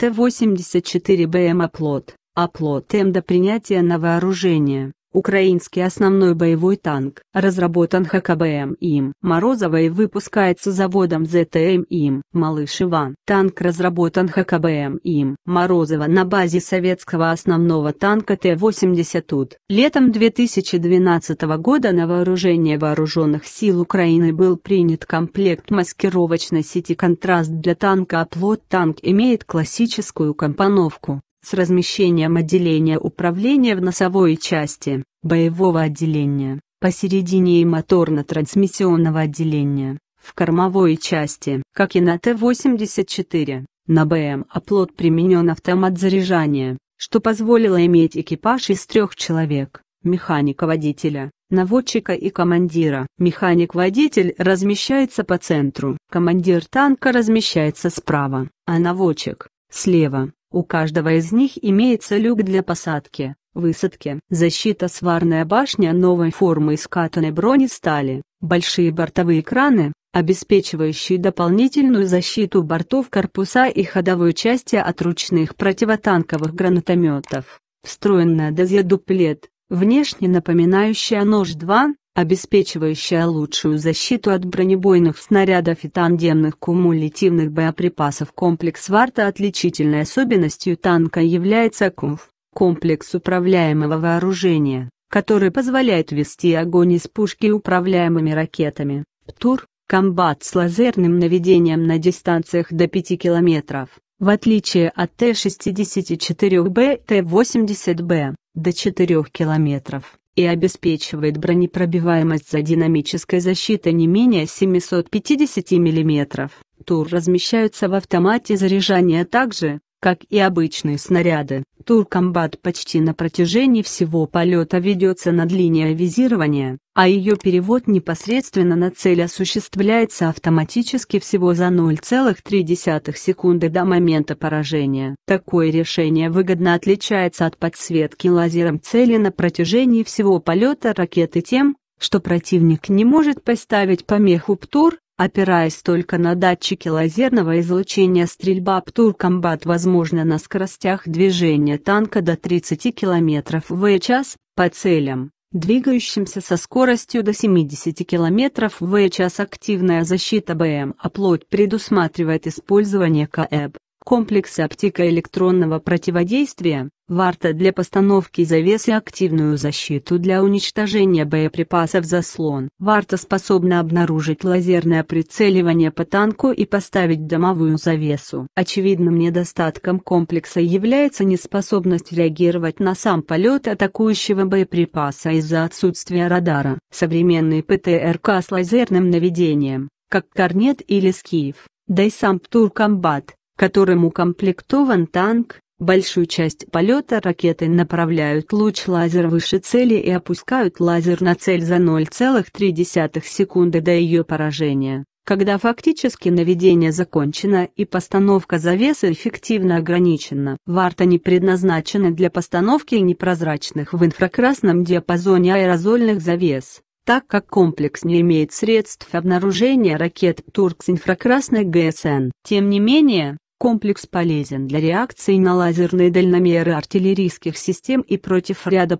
Т-84БМ «Оплот», «Оплот» М до принятия на вооружение. Украинский основной боевой танк разработан ХКБМ им Морозова и выпускается заводом ЗТМ им Малыш Иван. Танк разработан ХКБМ им Морозова на базе советского основного танка Т-80 УД. Летом 2012 года на вооружение вооруженных сил Украины был принят комплект маскировочной сети «Контраст» для танка «Оплот». Танк имеет классическую компоновку с размещением отделения управления в носовой части боевого отделения, посередине и моторно-трансмиссионного отделения, в кормовой части. Как и на Т-84, на БМ оплот а применен автомат заряжания, что позволило иметь экипаж из трех человек, механика-водителя, наводчика и командира. Механик-водитель размещается по центру, командир танка размещается справа, а наводчик – слева. У каждого из них имеется люк для посадки. Высадки. Защита сварная башня новой формы из катанной брони стали, большие бортовые краны, обеспечивающие дополнительную защиту бортов корпуса и ходовой части от ручных противотанковых гранатометов, встроенная дозия дуплет, внешне напоминающая нож-2, обеспечивающая лучшую защиту от бронебойных снарядов и тандемных кумулятивных боеприпасов комплекс Варта отличительной особенностью танка является КУФ Комплекс управляемого вооружения, который позволяет вести огонь из пушки управляемыми ракетами, ПТУР, комбат с лазерным наведением на дистанциях до 5 километров, в отличие от Т-64Б Т-80Б, до 4 километров и обеспечивает бронепробиваемость за динамической защитой не менее 750 мм. Тур размещаются в автомате заряжания также, как и обычные снаряды, туркомбат почти на протяжении всего полета ведется над линией визирования, а ее перевод непосредственно на цель осуществляется автоматически всего за 0,3 секунды до момента поражения. Такое решение выгодно отличается от подсветки лазером цели на протяжении всего полета ракеты тем, что противник не может поставить помеху ПТУР, опираясь только на датчики лазерного излучения стрельба Птуркомбат возможна на скоростях движения танка до 30 км в час, по целям, двигающимся со скоростью до 70 км в час активная защита БМ оплоть а предусматривает использование КЭБ, Комплекс оптико-электронного противодействия ВАРТа для постановки завесы активную защиту для уничтожения боеприпасов заслон. ВАРТа способна обнаружить лазерное прицеливание по танку и поставить домовую завесу. Очевидным недостатком комплекса является неспособность реагировать на сам полет атакующего боеприпаса из-за отсутствия радара. Современные ПТРК с лазерным наведением, как Корнет или Скиф, да и сам Птуркомбат которым укомплектован танк, большую часть полета ракеты направляют луч лазер выше цели и опускают лазер на цель за 0,3 секунды до ее поражения, когда фактически наведение закончено и постановка завесы эффективно ограничена. Варта не предназначены для постановки непрозрачных в инфракрасном диапазоне аэрозольных завес так как комплекс не имеет средств обнаружения ракет Туркс инфракрасной ГСН. Тем не менее, Комплекс полезен для реакции на лазерные дальномеры артиллерийских систем и против ряда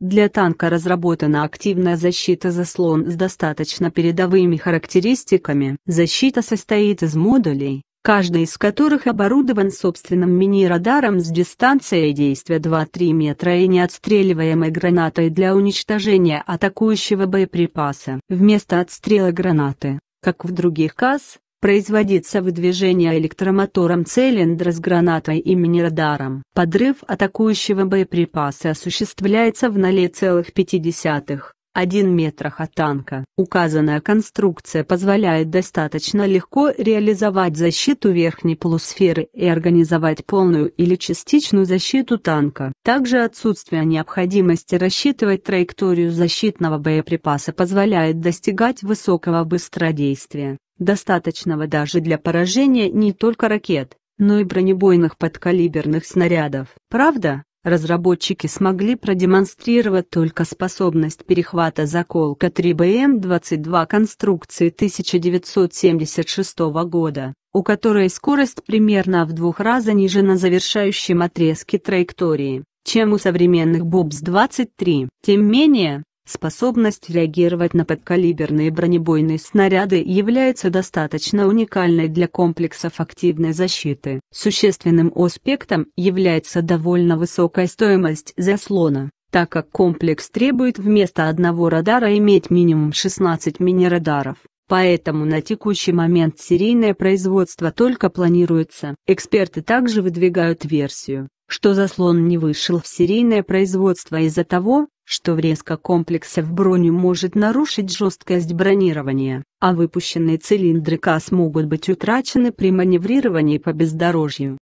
Для танка разработана активная защита заслон с достаточно передовыми характеристиками. Защита состоит из модулей, каждый из которых оборудован собственным мини-радаром с дистанцией действия 2-3 метра и неотстреливаемой гранатой для уничтожения атакующего боеприпаса. Вместо отстрела гранаты, как в других КАС, производится выдвижение электромотором цилиндра с гранатой имени радаром. Подрыв атакующего боеприпаса осуществляется в 0,5 1 метрах от танка. Указанная конструкция позволяет достаточно легко реализовать защиту верхней полусферы и организовать полную или частичную защиту танка. Также отсутствие необходимости рассчитывать траекторию защитного боеприпаса позволяет достигать высокого быстродействия достаточного даже для поражения не только ракет, но и бронебойных подкалиберных снарядов. Правда, разработчики смогли продемонстрировать только способность перехвата заколка 3БМ-22 конструкции 1976 года, у которой скорость примерно в двух раза ниже на завершающем отрезке траектории, чем у современных БОБС-23. Тем менее, Способность реагировать на подкалиберные бронебойные снаряды является достаточно уникальной для комплексов активной защиты. Существенным аспектом является довольно высокая стоимость заслона, так как комплекс требует вместо одного радара иметь минимум 16 мини-радаров. Поэтому на текущий момент серийное производство только планируется. Эксперты также выдвигают версию, что заслон не вышел в серийное производство из-за того, что врезка комплекса в броню может нарушить жесткость бронирования, а выпущенные цилиндры КАС могут быть утрачены при маневрировании по бездорожью.